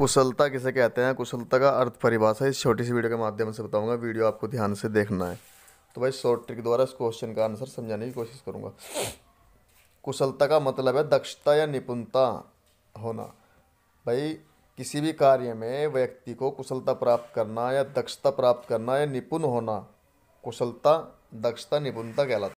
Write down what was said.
कुशलता किसे कहते हैं कुशलता का अर्थ परिभाषा इस छोटी सी वीडियो के माध्यम से बताऊंगा वीडियो आपको ध्यान से देखना है तो भाई शॉर्ट ट्रिक द्वारा इस क्वेश्चन का आंसर समझाने की कोशिश करूँगा कुशलता का मतलब है दक्षता या निपुणता होना भाई किसी भी कार्य में व्यक्ति को कुशलता प्राप्त करना या दक्षता प्राप्त करना या निपुण होना कुशलता दक्षता निपुणता कहलाता